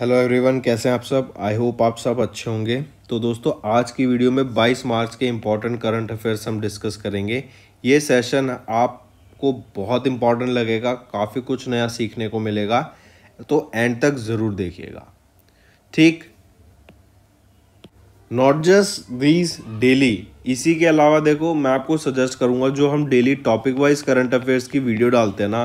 Hello everyone कैसे हैं आप सब आई होप आप सब अच्छे होंगे तो दोस्तों आज की वीडियो में 22 मार्च के इम्पॉर्टेंट करंट अफेयर्स हम डिस्कस करेंगे ये सेशन आपको बहुत इम्पॉर्टेंट लगेगा काफ़ी कुछ नया सीखने को मिलेगा तो एंड तक ज़रूर देखिएगा ठीक नॉट जस्ट दीज डेली इसी के अलावा देखो मैं आपको सजेस्ट करूँगा जो हम daily topic wise current affairs की वीडियो डालते हैं ना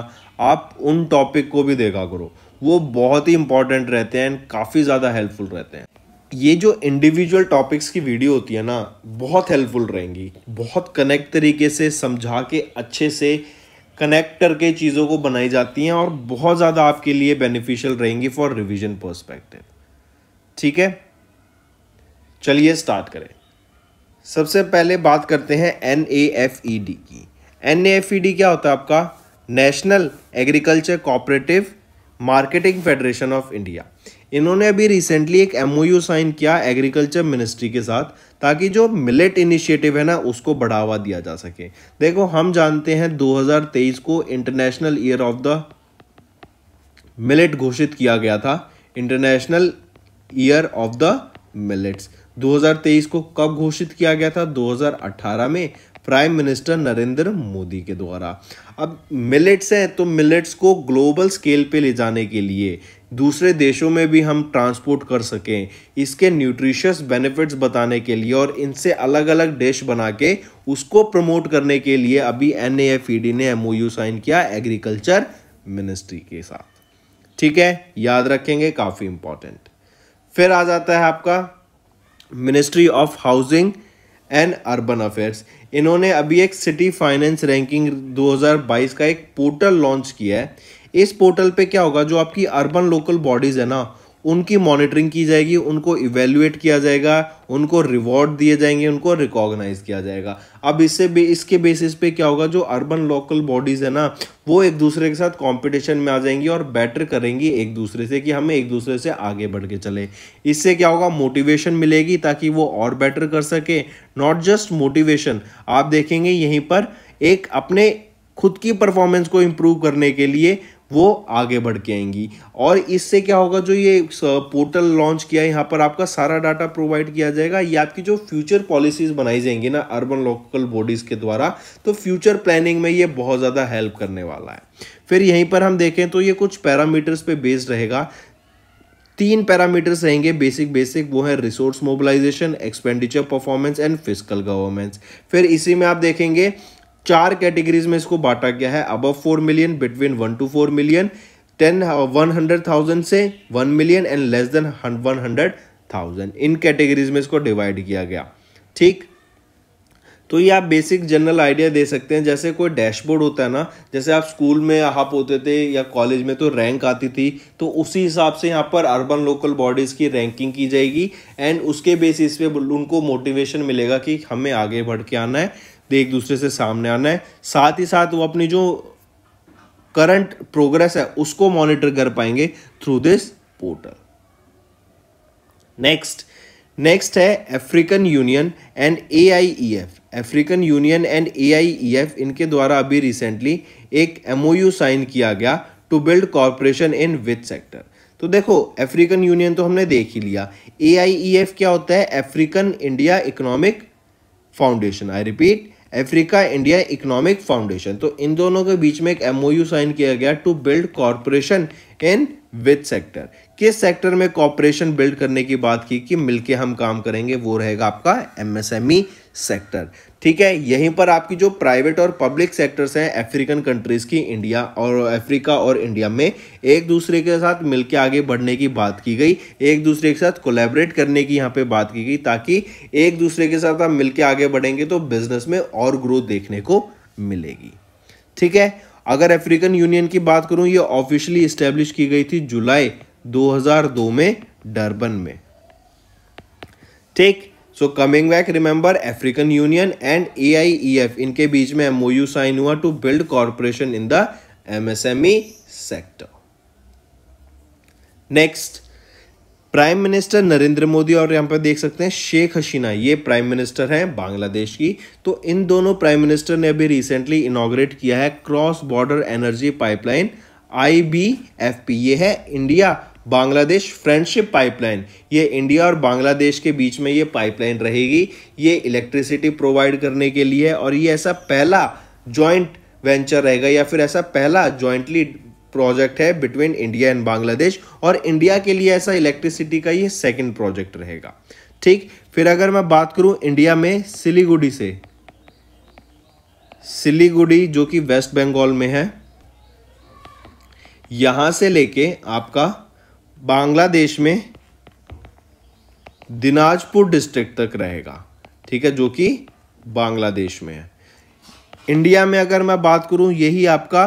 आप उन टॉपिक को भी देखा करो वो बहुत ही इंपॉर्टेंट रहते हैं एंड काफ़ी ज़्यादा हेल्पफुल रहते हैं ये जो इंडिविजुअल टॉपिक्स की वीडियो होती है ना बहुत हेल्पफुल रहेंगी बहुत कनेक्ट तरीके से समझा के अच्छे से कनेक्ट करके चीज़ों को बनाई जाती हैं और बहुत ज़्यादा आपके लिए बेनिफिशियल रहेंगी फॉर रिविजन परस्पेक्टिव ठीक है चलिए स्टार्ट करें सबसे पहले बात करते हैं N A F E D की N A F E D क्या होता है आपका national agriculture cooperative marketing federation of India इन्होंने अभी रिसेंटली एक एम साइन किया एग्रीकल्चर मिनिस्ट्री के साथ ताकि जो मिलेट इनिशिएटिव है ना उसको बढ़ावा दिया जा सके देखो हम जानते हैं 2023 को international year of the millet घोषित किया गया था international year of the millets 2023 को कब घोषित किया गया था 2018 में प्राइम मिनिस्टर नरेंद्र मोदी के द्वारा अब मिलेट्स हैं तो मिलेट्स को ग्लोबल स्केल पे ले जाने के लिए दूसरे देशों में भी हम ट्रांसपोर्ट कर सकें इसके न्यूट्रिशियस बेनिफिट्स बताने के लिए और इनसे अलग अलग डिश बना के उसको प्रमोट करने के लिए अभी एन e ने एम साइन किया एग्रीकल्चर मिनिस्ट्री के साथ ठीक है याद रखेंगे काफ़ी इंपॉर्टेंट फिर आ जाता है आपका ministry of housing and urban affairs इन्होंने अभी एक सिटी फाइनेंस रैंकिंग 2022 का एक पोर्टल लॉन्च किया है इस पोर्टल पे क्या होगा जो आपकी अर्बन लोकल बॉडीज़ है ना उनकी मॉनिटरिंग की जाएगी उनको इवेल्युएट किया जाएगा उनको रिवॉर्ड दिए जाएंगे उनको रिकॉग्नाइज किया जाएगा अब इससे बे, इसके बेसिस पे क्या होगा जो अर्बन लोकल बॉडीज़ है ना वो एक दूसरे के साथ कंपटीशन में आ जाएंगी और बेटर करेंगी एक दूसरे से कि हमें एक दूसरे से आगे बढ़ के चले इससे क्या होगा मोटिवेशन मिलेगी ताकि वो और बेटर कर सके नॉट जस्ट मोटिवेशन आप देखेंगे यहीं पर एक अपने खुद की परफॉर्मेंस को इम्प्रूव करने के लिए वो आगे बढ़ के आएंगी और इससे क्या होगा जो ये पोर्टल लॉन्च किया है यहाँ पर आपका सारा डाटा प्रोवाइड किया जाएगा ये आपकी जो फ्यूचर पॉलिसीज बनाई जाएंगी ना अर्बन लोकल बॉडीज़ के द्वारा तो फ्यूचर प्लानिंग में ये बहुत ज़्यादा हेल्प करने वाला है फिर यहीं पर हम देखें तो ये कुछ पैरामीटर्स पर बेस्ड रहेगा तीन पैरामीटर्स रहेंगे बेसिक बेसिक वो है resource mobilisation expenditure performance and physical governance फिर इसी में आप देखेंगे चार कैटेगरीज में इसको बांटा गया है above four million between one two four million ten one hundred thousand से one million and less than one hundred thousand इन कैटेगरीज में इसको डिवाइड किया गया ठीक तो ये आप बेसिक जनरल आइडिया दे सकते हैं जैसे कोई डैशबोर्ड होता है ना जैसे आप स्कूल में आप होते थे या कॉलेज में तो रैंक आती थी तो उसी हिसाब से यहाँ पर अर्बन लोकल बॉडीज़ की रैंकिंग की जाएगी एंड उसके बेसिस पे उनको मोटिवेशन मिलेगा कि हमें आगे बढ़ के आना है एक दूसरे से सामने आना है साथ ही साथ वो अपनी जो करंट प्रोग्रेस है उसको मॉनिटर कर पाएंगे through this portal next next है African union and A I E F African union and A F इनके द्वारा अभी रिसेंटली एक एमओयू साइन किया गया to build corporation in with sector तो देखो अफ्रीकन यूनियन तो हमने देख ही लिया ए e क्या होता है African India economic foundation I repeat Africa India economic foundation तो इन दोनों के बीच में एक एमओयू साइन किया गया to build corporation in with sector किस सेक्टर में कॉरपोरेशन बिल्ड करने की बात की कि मिलके हम काम करेंगे वो रहेगा आपका एमएसएमई सेक्टर ठीक है यहीं पर आपकी जो प्राइवेट और पब्लिक सेक्टर्स हैं अफ्रीकन कंट्रीज़ की इंडिया और अफ्रीका और इंडिया में एक दूसरे के साथ मिलकर आगे बढ़ने की बात की गई एक दूसरे के साथ कोलैबोरेट करने की यहाँ पे बात की गई ताकि एक दूसरे के साथ आप मिलकर आगे बढ़ेंगे तो बिजनेस में और ग्रोथ देखने को मिलेगी ठीक है अगर अफ्रीकन यूनियन की बात करूँ ये ऑफिशियली इस्टेब्लिश की गई थी जुलाई दो में डरबन में ठीक so coming back remember African union and F इनके बीच में एमओयू साइन हुआ to build corporation in the MSME sector next prime minister Narendra Modi और यहाँ पर देख सकते हैं शेख हसीना ये प्राइम मिनिस्टर हैं बांग्लादेश की तो इन दोनों प्राइम मिनिस्टर ने अभी रिसेंटली इनाग्रेट किया है cross border energy pipeline I ये है इंडिया बांग्लादेश फ्रेंडशिप पाइपलाइन ये इंडिया और बांग्लादेश के बीच में ये पाइपलाइन रहेगी ये इलेक्ट्रिसिटी प्रोवाइड करने के लिए और ये ऐसा पहला जॉइंट वेंचर रहेगा या फिर ऐसा पहला जॉइंटली प्रोजेक्ट है बिटवीन इंडिया एंड बांग्लादेश और इंडिया के लिए ऐसा इलेक्ट्रिसिटी का ये सेकेंड प्रोजेक्ट रहेगा ठीक फिर अगर मैं बात करूं इंडिया में सिलीगुड़ी से सिलीगुड़ी जो कि वेस्ट बंगाल में है यहां से लेके आपका बांग्लादेश में दिनाजपुर डिस्ट्रिक्ट तक रहेगा ठीक है जो कि बांग्लादेश में है इंडिया में अगर मैं बात करूं यही आपका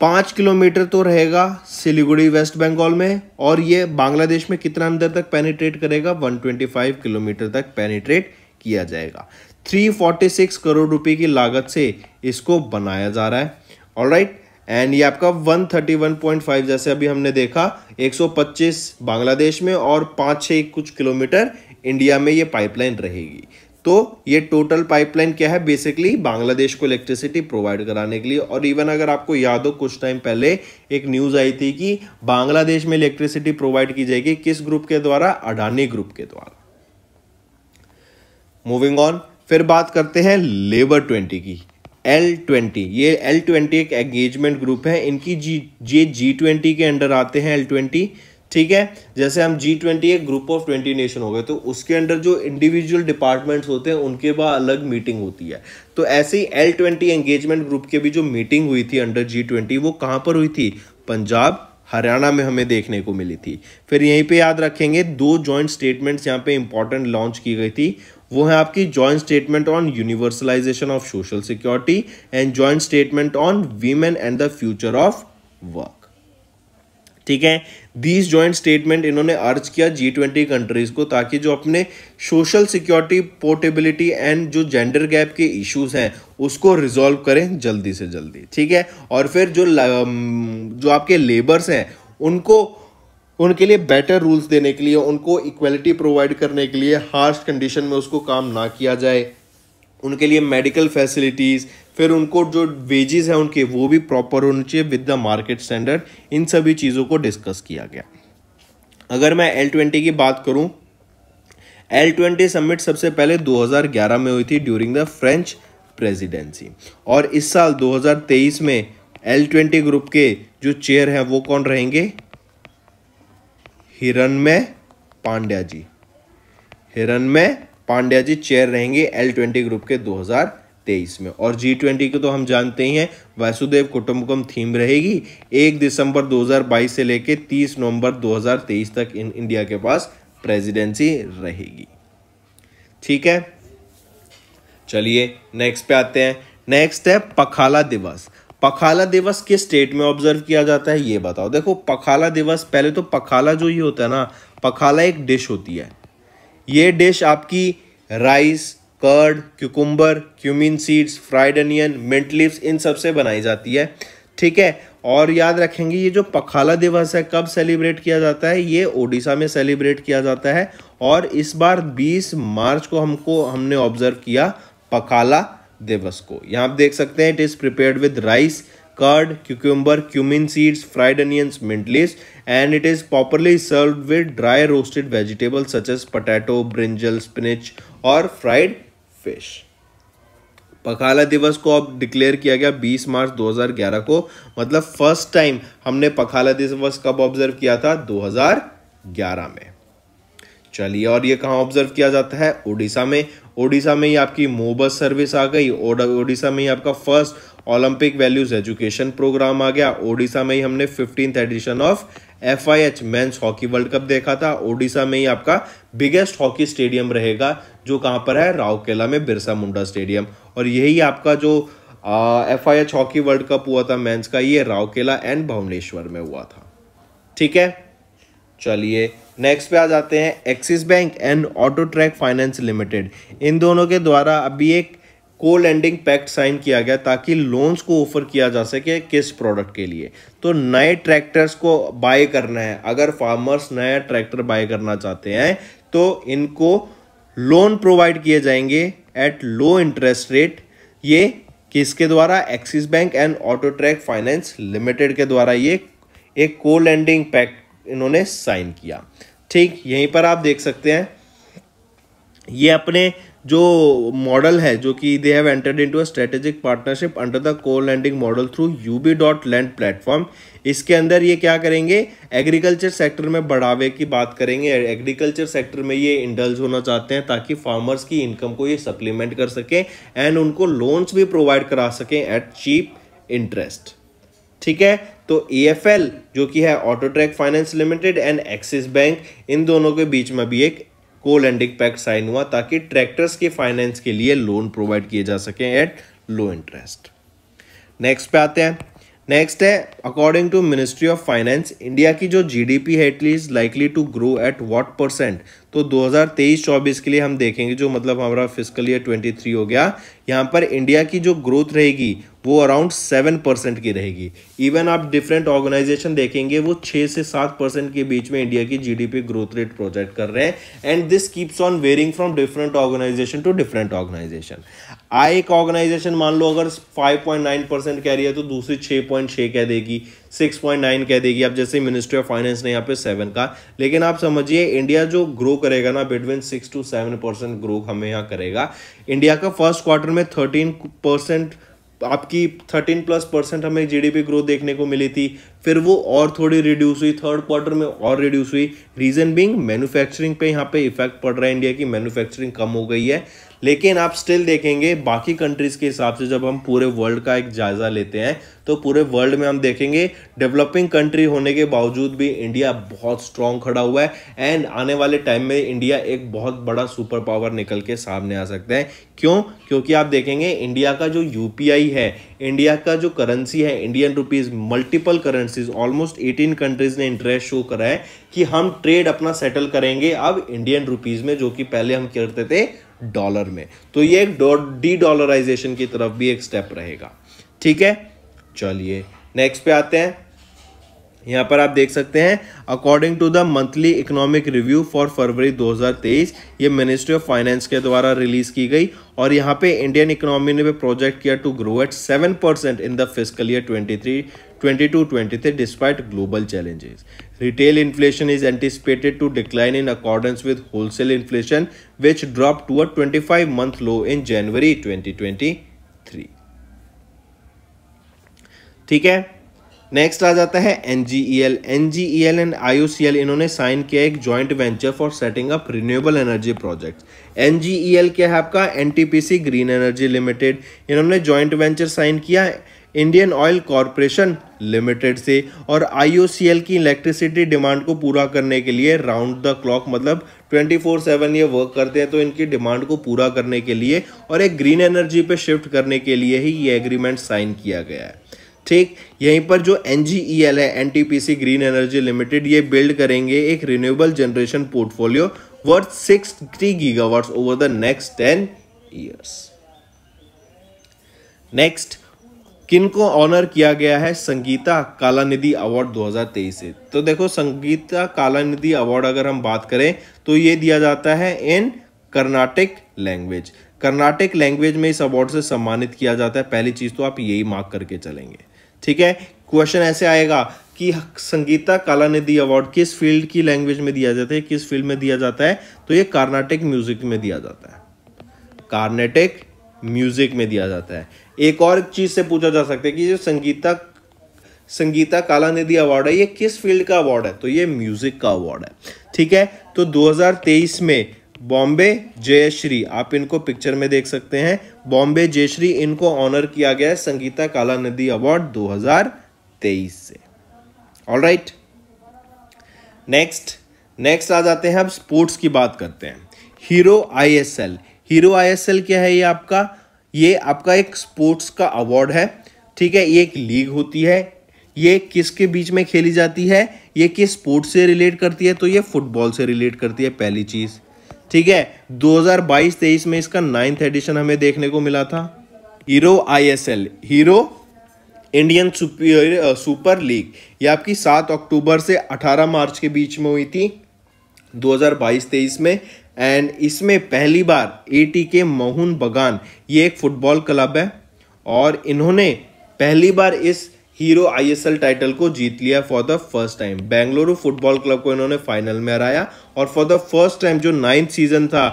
पाँच किलोमीटर तो रहेगा सिलीगुड़ी वेस्ट बंगाल में और ये बांग्लादेश में कितना अंदर तक पेनिट्रेट करेगा 125 किलोमीटर तक पेनिट्रेट किया जाएगा 346 करोड़ रुपए की लागत से इसको बनाया जा रहा है ऑलराइट right? एंड ये आपका 131.5 जैसे अभी हमने देखा 125 बांग्लादेश में और पाँच छः कुछ किलोमीटर इंडिया में ये पाइपलाइन रहेगी तो ये टोटल पाइपलाइन क्या है बेसिकली बांग्लादेश को इलेक्ट्रिसिटी प्रोवाइड कराने के लिए और इवन अगर आपको याद हो कुछ टाइम पहले एक न्यूज़ आई थी कि बांग्लादेश में इलेक्ट्रिसिटी प्रोवाइड की जाएगी किस ग्रुप के द्वारा अडानी ग्रुप के द्वारा मूविंग ऑन फिर बात करते हैं लेबर ट्वेंटी की एल ट्वेंटी ये एल ट्वेंटी एक एंगेजमेंट ग्रुप है इनकी जी ये जी ट्वेंटी के अंडर आते हैं एल ट्वेंटी ठीक है जैसे हम जी ट्वेंटी एक ग्रुप ऑफ ट्वेंटी नेशन हो गए तो उसके अंडर जो इंडिविजुअल डिपार्टमेंट्स होते हैं उनके बाद अलग मीटिंग होती है तो ऐसे ही एल ट्वेंटी एंगेजमेंट ग्रुप के भी जो मीटिंग हुई थी अंडर जी ट्वेंटी वो कहाँ पर हुई थी पंजाब हरियाणा में हमें देखने को मिली थी फिर यहीं पे याद रखेंगे दो जॉइंट स्टेटमेंट्स यहाँ पे इंपॉर्टेंट लॉन्च की गई थी वो है आपकी joint statement on universalisation of social security and joint statement on women and the future of work ठीक है दीज जॉइंट स्टेटमेंट इन्होंने अर्ज किया जी ट्वेंटी कंट्रीज को ताकि जो अपने सोशल सिक्योरिटी पोर्टेबिलिटी एंड जो जेंडर गैप के इश्यूज हैं उसको रिजॉल्व करें जल्दी से जल्दी ठीक है और फिर जो जो आपके लेबर्स हैं उनको उनके लिए बेटर रूल्स देने के लिए उनको इक्वलिटी प्रोवाइड करने के लिए हार्श कंडीशन में उसको काम ना किया जाए उनके लिए मेडिकल फैसिलिटीज़ फिर उनको जो वेजेस हैं उनके वो भी प्रॉपर होने चाहिए विद द मार्केट स्टैंडर्ड इन सभी चीज़ों को डिस्कस किया गया अगर मैं एल ट्वेंटी की बात करूं एल ट्वेंटी समिट सबसे पहले 2011 में हुई थी ड्यूरिंग द फ्रेंच प्रेसिडेंसी और इस साल 2023 में एल ट्वेंटी ग्रुप के जो चेयर हैं वो कौन रहेंगे हिरणमय पांड्या जी हिरणमय पांड्या जी चेयर रहेंगे एल ट्वेंटी ग्रुप के 2023 में और जी ट्वेंटी के तो हम जानते ही हैं वासुदेव कुटुम्बकम थीम रहेगी एक दिसंबर 2022 से लेकर 30 नवंबर 2023 तक इन इंडिया के पास प्रेसिडेंसी रहेगी ठीक है चलिए नेक्स्ट पे आते हैं नेक्स्ट है पखाला दिवस पखाला दिवस किस स्टेट में ऑब्जर्व किया जाता है ये बताओ देखो पखाला दिवस पहले तो पखाला जो ही होता है ना पखाला एक डिश होती है ये डिश आपकी rice curd cucumber cumin seeds fried onion mint leaves इन सब से बनाई जाती है ठीक है और याद रखेंगे ये जो पखाला दिवस है कब सेलिब्रेट किया जाता है ये ओडिशा में सेलिब्रेट किया जाता है और इस बार 20 मार्च को हमको हमने ऑब्जर्व किया पखाला दिवस को यहाँ आप देख सकते हैं it is prepared with rice curd cucumber cumin seeds fried onions mint leaves and it is properly serve with dry roasted vegetable such as potato brinjal spinach और फ्राइड फिश पखाला दिवस को अब डिक्लेयर किया गया 20 मार्च 2011 को मतलब फर्स्ट टाइम हमने पखाला दिवस कब ऑब्जर्व किया था 2011 में चलिए और ये कहाँ ऑब्जर्व किया जाता है ओडिशा में ओडिशा में ही आपकी मोबस सर्विस आ गई ओडिशा में ही आपका first Olympic values education programme आ गया ओडिशा में ही हमने fifteen edition of F I H men's hockey world cup देखा था ओडिशा में ही आपका बिगेस्ट हॉकी स्टेडियम रहेगा जो कहाँ पर है राउकेला में बिरसा मुंडा स्टेडियम और यही आपका जो F I H hockey world cup हुआ था मैंस का ये राउकेला एंड भुवनेश्वर में हुआ था ठीक है चलिए नेक्स्ट पे आ जाते हैं Axis bank and auto track finance limited इन दोनों के द्वारा अभी एक को लैंडिंग पैक्ट साइन किया गया ताकि लोन्स को ऑफर किया जा सके किस प्रोडक्ट के लिए तो नए ट्रैक्टर्स को बाय करना है अगर फार्मर्स नया ट्रैक्टर बाय करना चाहते हैं तो इनको लोन प्रोवाइड किए जाएंगे एट लो इंटरेस्ट रेट ये किसके द्वारा Axis bank and auto track finance limited के द्वारा ये एक को लैंडिंग पैक्ट इन्होंने साइन किया ठीक यहीं पर आप देख सकते हैं ये अपने जो मॉडल है जो कि they have entered into a strategic partnership under the co lending model through Yubi dot land platform इसके अंदर ये क्या करेंगे एग्रीकल्चर सेक्टर में बढ़ावे की बात करेंगे एग्रीकल्चर सेक्टर में ये इंडल्ज होना चाहते हैं ताकि फार्मर्स की इनकम को ये सप्लीमेंट कर सकें एंड उनको लोन्स भी प्रोवाइड करा सकें एट चीप इंटरेस्ट ठीक है तो ए जो कि है auto track finance limited and Axis bank इन दोनों के बीच में भी एक को लैंडिंग पैक्ट साइन हुआ ताकि ट्रैक्टर्स के फाइनेंस के लिए लोन प्रोवाइड किए जा सकें एट लो इंटरेस्ट नेक्स्ट पे आते हैं नेक्स्ट है according to ministry of finance India की जो जीडीपी है Italy is likely to grow at what percent तो 2023-24 के लिए हम देखेंगे जो मतलब हमारा फिजिकल ईयर 23 हो गया यहाँ पर इंडिया की जो ग्रोथ रहेगी वो अराउंड सेवन परसेंट की रहेगी इवन आप डिफरेंट ऑर्गेनाइजेशन देखेंगे वो छः से सात परसेंट के बीच में इंडिया की जीडीपी ग्रोथ रेट प्रोजेक्ट कर रहे हैं and this keeps on varying from different organisation to different organisation I एक ऑर्गेनाइजेशन मान लो अगर फाइव पॉइंट नाइन परसेंट कह रही है तो दूसरी छः पॉइंट कह देगी सिक्स पॉइंट नाइन कह देगी आप जैसे मिनिस्ट्री ऑफ फाइनेंस ने यहाँ पे सेवन का लेकिन आप समझिए इंडिया जो ग्रो करेगा ना between six to seven percent grow हमें यहाँ करेगा इंडिया का फर्स्ट क्वार्टर में थर्टीन परसेंट आपकी थर्टीन प्लस परसेंट हमें जीडीपी ग्रोथ देखने को मिली थी फिर वो और थोड़ी रिड्यूस हुई थर्ड क्वार्टर में और रिड्यूस हुई रीज़न बिंग मैन्युफैक्चरिंग पे यहाँ पे इफेक्ट पड़ रहा है इंडिया की मैन्युफैक्चरिंग कम हो गई है लेकिन आप स्टिल देखेंगे बाकी कंट्रीज़ के हिसाब से जब हम पूरे वर्ल्ड का एक जायज़ा लेते हैं तो पूरे वर्ल्ड में हम देखेंगे डेवलपिंग कंट्री होने के बावजूद भी इंडिया बहुत स्ट्रांग खड़ा हुआ है एंड आने वाले टाइम में इंडिया एक बहुत बड़ा सुपर पावर निकल के सामने आ सकते हैं क्यों क्योंकि आप देखेंगे इंडिया का जो यू है इंडिया का जो करेंसी है Indian rupees multiple currencies almost eighteen countries ने इंटरेस्ट शो करा है कि हम ट्रेड अपना सेटल करेंगे अब इंडियन रुपीज़ में जो कि पहले हम करते थे डॉलर में तो ये एक डी डॉलराइजेशन की तरफ भी एक स्टेप रहेगा ठीक है चलिए नेक्स्ट पे आते हैं यहाँ पर आप देख सकते हैं according to the monthly economic review for February 2023 ये मिनिस्ट्री ऑफ फाइनेंस के द्वारा रिलीज की गई और यहाँ पे इंडियन इकोनॉमी ने भी प्रोजेक्ट किया to grow at seven percent in the physical year 23 22 23 despite global challenges Retail inflation is anticipated to decline in accordance with wholesale inflation, which dropped to a 25 month low in January 2023. ठीक है next आ जाता है N G E L N G E L and I O C L इन्होंने sign किया एक joint venture for setting up renewable energy project N G E L क्या है आपका N T P C green energy limited इन्होंने joint venture sign किया Indian oil corporation limited से और आईओसीएल की इलेक्ट्रिसिटी डिमांड को पूरा करने के लिए राउंड द क्लॉक मतलब 24/7 ये वर्क करते हैं तो इनकी डिमांड को पूरा करने के लिए और एक ग्रीन एनर्जी पे शिफ्ट करने के लिए ही ये एग्रीमेंट साइन किया गया है ठीक यहीं पर जो एन e है एन ग्रीन एनर्जी लिमिटेड ये बिल्ड करेंगे एक renewable generation portfolio worth six gigawatts over the next ten years next किनको ऑनर किया गया है संगीता कालानिधि अवार्ड 2023 से तो देखो संगीता कालानिधि अवार्ड अगर हम बात करें तो ये दिया जाता है in Carnatic language Carnatic language में इस अवार्ड से सम्मानित किया जाता है पहली चीज़ तो आप यही मार्क करके चलेंगे ठीक है क्वेश्चन ऐसे आएगा कि संगीता कालानिधि अवार्ड किस फील्ड की लैंग्वेज में दिया जाता है किस फील्ड में दिया जाता है तो ये कार्नाटिक म्यूजिक में दिया जाता है कार्नेटिक म्यूजिक में दिया जाता है एक और चीज़ से पूछा जा सकता है कि जो संगीता संगीता निधि अवार्ड है ये किस फील्ड का अवार्ड है तो ये म्यूजिक का अवार्ड है ठीक है तो 2023 में बॉम्बे जयश्री आप इनको पिक्चर में देख सकते हैं बॉम्बे जयश्री इनको ऑनर किया गया है संगीता काला नदी अवार्ड 2023 से ऑल राइट नेक्स्ट नेक्स्ट आ जाते हैं अब स्पोर्ट्स की बात करते हैं हीरो आईएसएल हीरो आईएसएल क्या है ये आपका ये आपका एक स्पोर्ट्स का अवार्ड है ठीक है ये एक लीग होती है ये किसके बीच में खेली जाती है ये किस स्पोर्ट्स से रिलेट करती है तो ये फुटबॉल से रिलेट करती है पहली चीज़ ठीक है 2022-23 में इसका नाइन्थ एडिशन हमें देखने को मिला था Hero ISL Hero Indian super league ये आपकी 7 अक्टूबर से 18 मार्च के बीच में हुई थी 2022-23 में एंड इसमें पहली बार ए टी के मोहन बगान ये एक फुटबॉल क्लब है और इन्होंने पहली बार इस हीरो आईएसएल टाइटल को जीत लिया for the first time Bengaluru football club को इन्होंने फाइनल में हराया और फॉर द फर्स्ट टाइम जो नाइन्थ सीजन था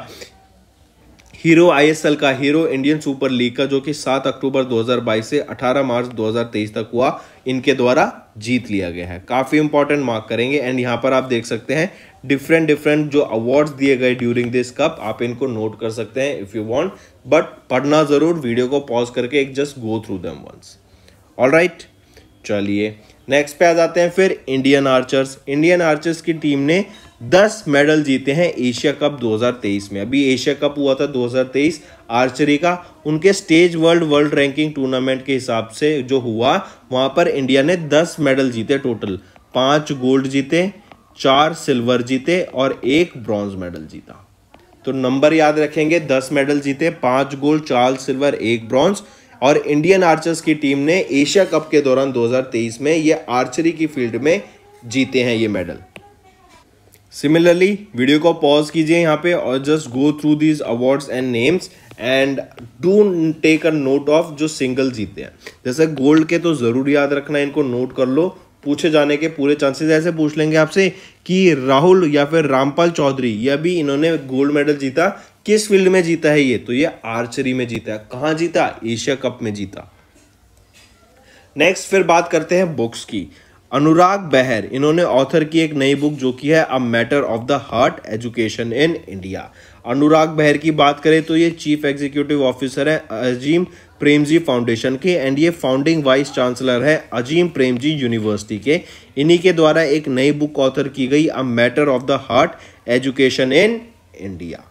हीरो आईएसएल का हीरो इंडियन सुपर लीग का जो कि 7 अक्टूबर 2022 से 18 मार्च 2023 तक हुआ इनके द्वारा जीत लिया गया है काफ़ी इंपॉर्टेंट मार्क करेंगे एंड यहाँ पर आप देख सकते हैं डिफरेंट डिफरेंट जो अवार्ड्स दिए गए ड्यूरिंग दिस कप आप इनको नोट कर सकते हैं इफ़ यू वांट बट पढ़ना ज़रूर वीडियो को पॉज करके एक just go through them once all right चलिए नेक्स्ट पे आ जाते हैं फिर इंडियन आर्चर्स इंडियन आर्चर्स की टीम ने 10 मेडल जीते हैं एशिया कप 2023 में अभी एशिया कप हुआ था 2023 आर्चरी का उनके stage world world ranking tournament के हिसाब से जो हुआ वहां पर इंडिया ने 10 मेडल जीते टोटल पांच गोल्ड जीते चार सिल्वर जीते और एक ब्रॉन्ज मेडल जीता तो नंबर याद रखेंगे दस मेडल जीते पांच गोल्ड चार सिल्वर एक ब्रॉन्ज और इंडियन आर्चर्स की टीम ने एशिया कप के दौरान 2023 में ये आर्चरी की फील्ड में जीते हैं ये मेडल सिमिलरली वीडियो को पॉज कीजिए यहाँ पे और just go through these awards and names and do take a note of जो सिंगल जीते हैं जैसे गोल्ड के तो ज़रूर याद रखना इनको नोट कर लो पूछे जाने के पूरे चांसेस ऐसे पूछ लेंगे आपसे कि राहुल या फिर रामपाल चौधरी यह भी इन्होंने गोल्ड मेडल जीता किस फील्ड में जीता है ये तो ये आर्चरी में जीता है कहाँ जीता एशिया कप में जीता नेक्स्ट फिर बात करते हैं बुक्स की अनुराग बहर इन्होंने ऑथर की एक नई बुक जो की है a matter of the heart education in India Anurag Behar की बात करें तो ये चीफ एग्जीक्यूटिव ऑफिसर है अजीम प्रेमजी फाउंडेशन के एंड ये फाउंडिंग वाइस चांसलर है अजीम प्रेमजी यूनिवर्सिटी के इन्हीं के द्वारा एक नई बुक ऑथर की गई a matter of the heart education in India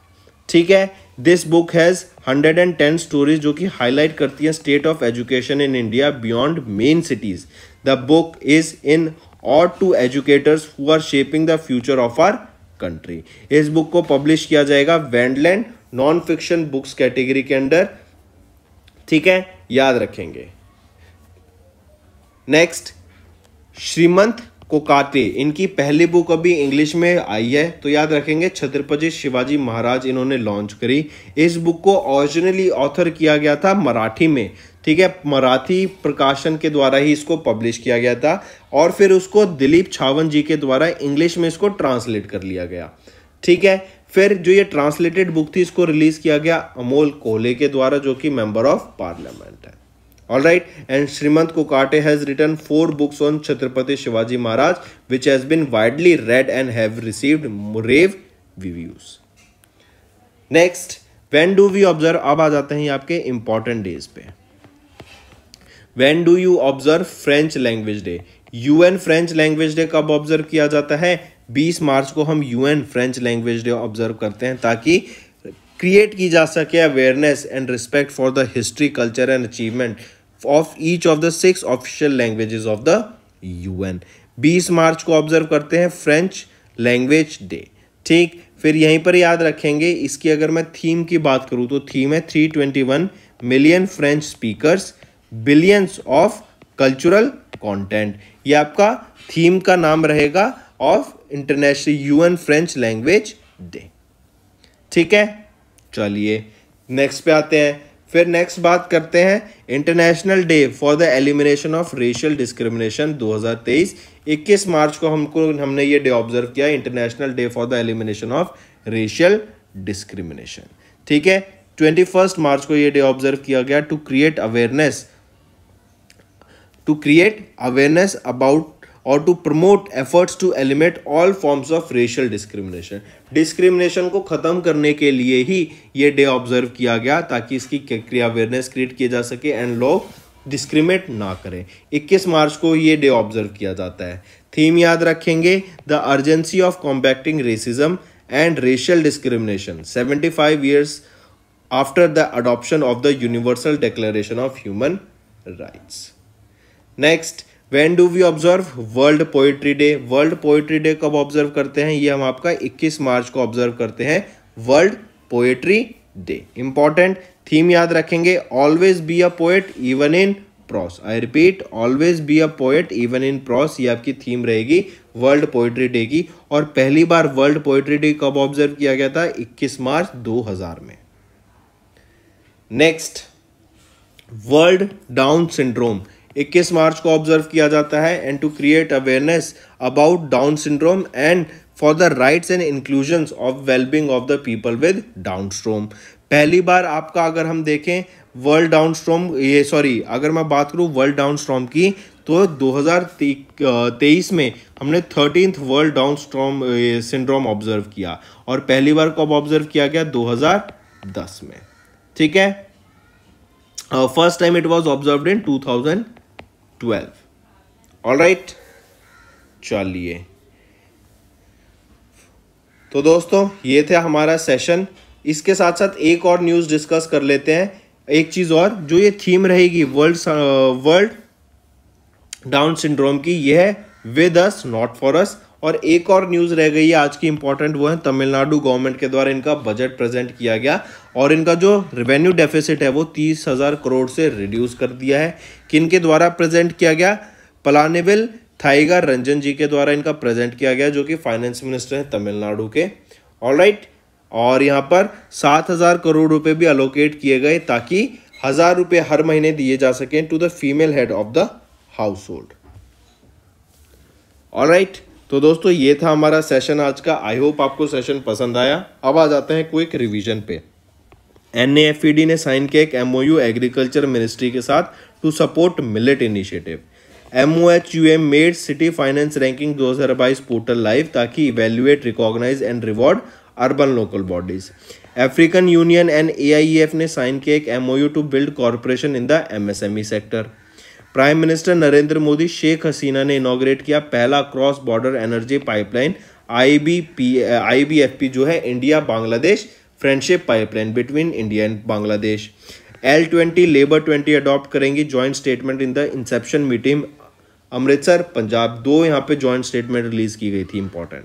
ठीक है this book has hundred and ten stories जो कि हाईलाइट करती हैं state of education in India beyond main cities the book is an ode to educators who are shaping the future of our country इस book को publish किया जाएगा वैंडलैंड non fiction books category के अंडर ठीक है याद रखेंगे नेक्स्ट श्रीमंत कोकाते इनकी पहली बुक अभी इंग्लिश में आई है तो याद रखेंगे छत्रपति शिवाजी महाराज इन्होंने लॉन्च करी इस बुक को ओरिजिनली ऑथर किया गया था मराठी में ठीक है मराठी प्रकाशन के द्वारा ही इसको पब्लिश किया गया था और फिर उसको दिलीप छावन जी के द्वारा इंग्लिश में इसको ट्रांसलेट कर लिया गया ठीक है फिर जो ये ट्रांसलेटेड बुक थी इसको रिलीज किया गया अमोल कोहले के द्वारा जो कि मेंबर ऑफ पार्लियामेंट है all right and Shrimant Kokate has written four books on Chhatrapati Shivaji Maharaj which has been widely read and have received मुरेव reviews next when do we observe अब आ जाते हैं आपके इंपॉर्टेंट डेज पे when do you observe French language day UN French language day कब observe किया जाता है बीस मार्च को हम UN French language day observe करते हैं ताकि क्रिएट की जा सके awareness and respect for the history culture and achievement of each of the six official languages of the UN 20 March को ऑब्जर्व करते हैं फ्रेंच लैंग्वेज डे ठीक फिर यहीं पर याद रखेंगे इसकी अगर मैं थीम की बात करूँ तो थीम है 321 million French speakers billions of cultural content ये आपका थीम का नाम रहेगा of international UN French language day ठीक है चलिए नेक्स्ट पे आते हैं फिर नेक्स्ट बात करते हैं international day for the elimination of racial discrimination 2023 21 March को हमको हमने ये डे ऑब्जर्व किया international day for the elimination of racial discrimination ठीक है ट्वेंटी फर्स्ट मार्च को ये डे ऑब्जर्व किया गया to create awareness to create awareness about और to promote efforts to eliminate all forms of racial discrimination discrimination को ख़त्म करने के लिए ही ये डे ऑब्जर्व किया गया ताकि इसकी क्रिया अवेयरनेस क्रिएट किया जा सके एंड लोग डिस्क्रिमिनेट ना करें 21 मार्च को ये डे ऑब्जर्व किया जाता है थीम याद रखेंगे the urgency of combating racism and racial discrimination 75 years after the adoption of the universal declaration of human rights next when do we observe world poetry day world poetry day कब observe करते हैं ये हम आपका 21 March को observe करते हैं world poetry day important theme याद रखेंगे always be a poet even in prose I repeat always be a poet even in prose ये आपकी थीम रहेगी वर्ल्ड पोएट्री डे की और पहली बार वर्ल्ड पोएट्री डे कब ऑब्जर्व किया गया था 21 मार्च 2000 में नेक्स्ट वर्ल्ड डाउन सिंड्रोम इक्कीस मार्च को ऑब्जर्व किया जाता है and to create awareness about Down syndrome and for the rights and inclusion of wellbeing of the people with Down syndrome पहली बार आपका अगर हम देखें वर्ल्ड डाउन स्ट्रोम ये सॉरी अगर मैं बात करूँ वर्ल्ड डाउन स्ट्रोम की तो 2023 में हमने thirteenth world Down syndrome syndrome observe किया और पहली बार कब ऑब्जर्व किया गया 2010 में ठीक है first time it was observed in twelve all right चलिए तो दोस्तों ये था हमारा सेशन इसके साथ साथ एक और न्यूज़ डिस्कस कर लेते हैं एक चीज़ और जो ये थीम रहेगी वर्ल्ड वर्ल्ड डाउन सिंड्रोम की यह with us not for us और एक और न्यूज़ रह गई है आज की इंपॉर्टेंट वो है तमिलनाडु गवर्नमेंट के द्वारा इनका बजट प्रेजेंट किया गया और इनका जो रेवेन्यू डेफिसिट है वो तीस हज़ार करोड़ से रिड्यूस कर दिया है किन के द्वारा प्रेजेंट किया गया पलानेविल थाइगा रंजन जी के द्वारा इनका प्रेजेंट किया गया जो कि फाइनेंस मिनिस्टर हैं तमिलनाडु के ऑल right, और यहाँ पर सात हज़ार करोड़ रुपए भी अलोकेट किए गए ताकि हज़ार रुपये हर महीने दिए जा सकें to the female head of the household all right तो दोस्तों ये था हमारा सेशन आज का आई होप आपको सेशन पसंद आया अब आ जाते हैं क्विक रिवीजन पे एन e ने साइन किया एक एम एग्रीकल्चर मिनिस्ट्री के साथ to support millet initiative M O H U M made city finance ranking दो हज़ार बाईस पोर्टल लाइव ताकि evaluate recognise and reward urban local bodies African union and A I E F ने sign किया एक M O U to build corporation in the M S M E sector prime minister Narendra Modi Sheikh Hasina ने inaugurate किया पहला cross border energy pipeline I B P जो है India Bangladesh friendship pipeline between India and Bangladesh L twenty labour twenty adopt करेंगी joint statement in the inception meeting Amritsar Punjab दो यहाँ पे joint statement release की गई थी इंपॉर्टेंट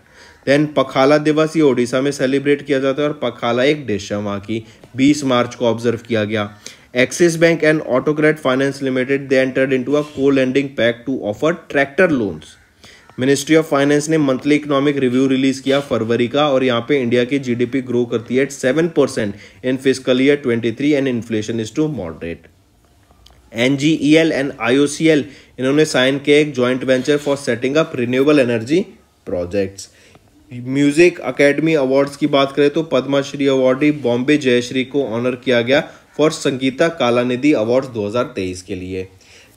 देन पखाला दिवस ये ओडिशा में सेलिब्रेट किया जाता है और पखाला एक डिश है वहाँ की 20 मार्च को ऑब्जर्व किया गया Axis bank and Autocrat Finance Limited they entered into a co lending pact to offer tractor loans ministry of finance ने मंथली इकोनॉमिक रिव्यू रिलीज किया फरवरी का और यहाँ पे इंडिया की जीडीपी ग्रो करती है at seven percent in fiscal year twenty three and inflation is to moderate N G E L and I O C L इन्होंने साइन किया एक joint venture for setting up renewable energy projects music academy awards की बात करें तो Padmashri awardee Bombay Jayashree को honour किया गया फॉर संगीता कालानिधि अवार्ड्स 2023 के लिए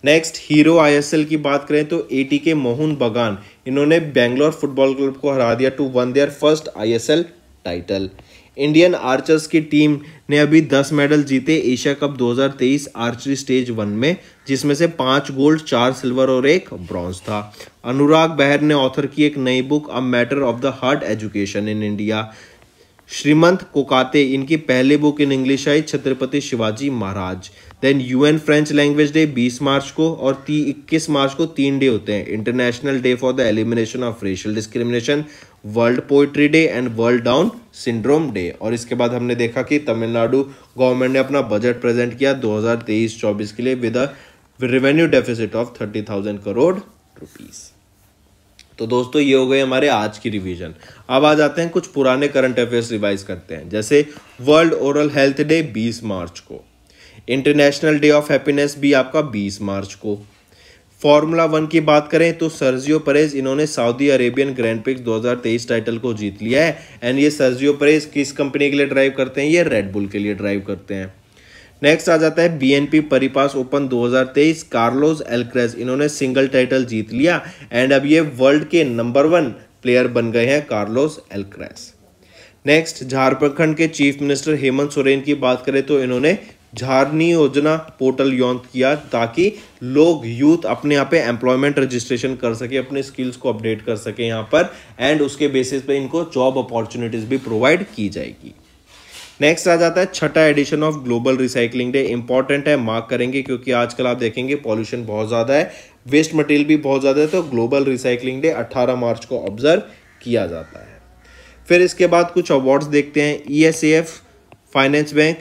नेक्स्ट हीरो आईएसएल की बात करें तो एटी के मोहन बगान इन्होंने बेंगलोर फुटबॉल क्लब को हरा दिया two one their first ISL title Indian archers की टीम ने अभी 10 मेडल जीते Asia cup 2023 archery stage one में जिसमें से पांच गोल्ड चार सिल्वर और एक ब्रॉन्ज था अनुराग बहर ने ऑथर की एक नई book a matter of the heart education in India Shrimant Kokate इनकी पहली book in English I Chhatrapati Shivaji Maharaj then UN French language day 20 March को और ती इक्कीस मार्च को तीन डे होते हैं international day for the elimination of racial discrimination world poetry day and world Down syndrome day और इसके बाद हमने देखा कि तमिलनाडु गवर्नमेंट ने अपना बजट प्रेजेंट किया 2023-24 के लिए with revenue deficit of thirty thousand crore rupees तो दोस्तों ये हो गए हमारे आज की रिवीजन अब आ जाते हैं कुछ पुराने करंट अफेयर्स रिवाइज करते हैं जैसे world oral health day 20 March को इंटरनेशनल डे ऑफ हैप्पीनेस भी आपका 20 मार्च को फॉर्मूला वन की बात करें तो सर्जियो परेज इन्होंने Saudi Arabian Grand Prix 2023 title को जीत लिया है एंड ये सर्जियो परेज किस कंपनी के लिए ड्राइव करते हैं ये रेडबुल के लिए ड्राइव करते हैं नेक्स्ट आ जाता है BNP Paribas open 2023 Carlos Alcaraz इन्होंने सिंगल टाइटल जीत लिया एंड अब ये वर्ल्ड के नंबर वन प्लेयर बन गए हैं कार्लोस एल्क्रेस नेक्स्ट झारखंड के चीफ मिनिस्टर हेमंत सोरेन की बात करें तो इन्होंने झारनी योजना पोर्टल यौन किया ताकि लोग यूथ अपने यहाँ पे एम्प्लॉयमेंट रजिस्ट्रेशन कर सके अपने स्किल्स को अपडेट कर सके यहाँ पर एंड उसके बेसिस पे इनको जॉब अपॉर्चुनिटीज़ भी प्रोवाइड की जाएगी नेक्स्ट आ जाता है छठा edition of global recycling day important है मार्क करेंगे क्योंकि आजकल आप देखेंगे पॉल्यूशन बहुत ज़्यादा है वेस्ट मटेरियल भी बहुत ज़्यादा है तो ग्लोबल रिसाइकलिंग डे 18 मार्च को ऑब्जर्व किया जाता है फिर इसके बाद कुछ अवार्ड्स देखते हैं ई फाइनेंस बैंक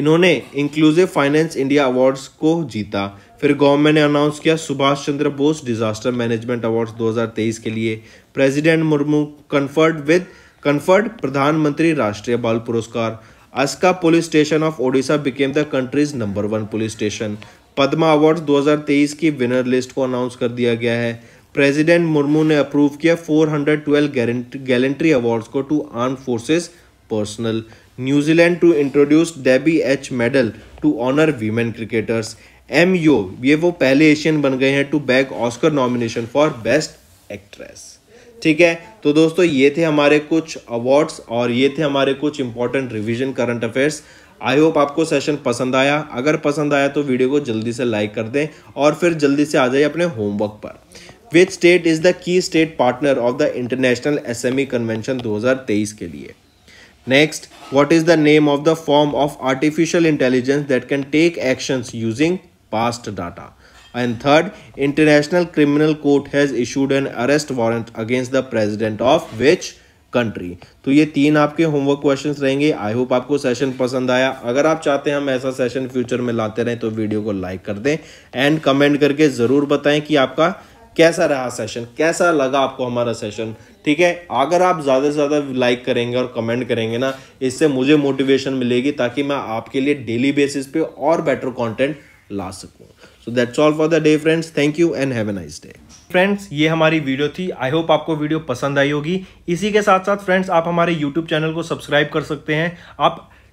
इन्होंने इंक्लूसिव फाइनेंस इंडिया अवार्ड्स को जीता फिर गवर्नमेंट ने अनाउंस किया Subhas Chandra Bose disaster management awards 2023 के लिए president Murmu conferred with conferred Pradhanmantri Rashtriya Bal Puraskar Aska police station of Odisha became the country's number one police station Padma award 2023 की विनर लिस्ट को अनाउंस कर दिया गया है प्रेसिडेंट मुर्मू ने अप्रूव किया 412 गैलेंट्री अवार्ड्स को to armed forces personnel New Zealand to introduce Debbie H medal to honour women cricketers M यो ये वो पहले एशियन बन गए हैं to bag Oscar nomination for best actress ठीक है तो दोस्तों ये थे हमारे कुछ अवार्ड्स और ये थे हमारे कुछ important revision current affairs I hope आपको सेशन पसंद आया अगर पसंद आया तो वीडियो को जल्दी से लाइक कर दें और फिर जल्दी से आ जाइए अपने होमवर्क पर which state is the key state partner of the international S E convention तेईस के लिए next what is the name of the form of artificial intelligence that can take actions using past data And third, International Criminal Court has issued an arrest warrant against the president of which country तो ये तीन आपके homework questions रहेंगे आई hope आपको session पसंद आया अगर आप चाहते हैं हम ऐसा सेशन फ्यूचर में लाते रहें तो वीडियो को लाइक कर दें एंड कमेंट करके ज़रूर बताएं कि आपका कैसा रहा सेशन कैसा लगा आपको हमारा सेशन ठीक है अगर आप ज़्यादा से ज़्यादा लाइक करेंगे और कमेंट करेंगे ना इससे मुझे मोटिवेशन मिलेगी ताकि मैं आपके लिए डेली बेसिस पे और बेटर कॉन्टेंट ला सकूँ so that's all for the day friends thank you and have a nice day friends ये हमारी वीडियो थी आई होप आपको वीडियो पसंद आई होगी इसी के साथ साथ फ्रेंड्स आप हमारे यूट्यूब चैनल को सब्सक्राइब कर सकते हैं आप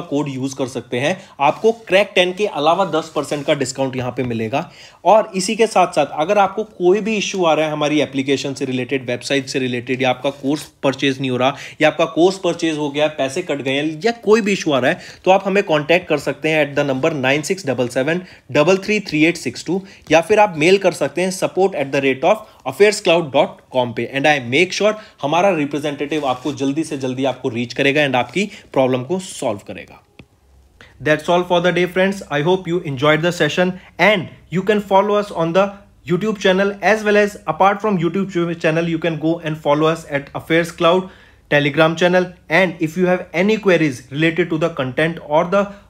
का कोड यूज कर सकते हैं आपको क्रैक टेन के अलावा दस परसेंट का डिस्काउंट यहां पे मिलेगा और इसी के साथ साथ अगर आपको कोई भी इश्यू आ रहा है हमारी एप्लीकेशन से रिलेटेड वेबसाइट से रिलेटेड या आपका कोर्स परचेज नहीं हो रहा या आपका कोर्स परचेज हो गया पैसे कट गए या कोई भी इशू आ रहा है तो आप हमें कॉन्टैक्ट कर सकते हैं एट द नंबर नाइन या फिर आप मेल कर सकते हैं support at the rate of Affairs Cloud dot com पे एंड आई मेक श्योर हमारा रिप्रेजेंटेटिव आपको जल्दी से जल्दी आपको रीच करेगा एंड आपकी प्रॉब्लम को सॉल्व करेगा that's all for the day friends I hope you enjoyed the session and you can follow us on the YouTube channel as well as apart from YouTube channel you can go and follow us at Affairs Cloud Telegram channel and if you have any queries related to the content or the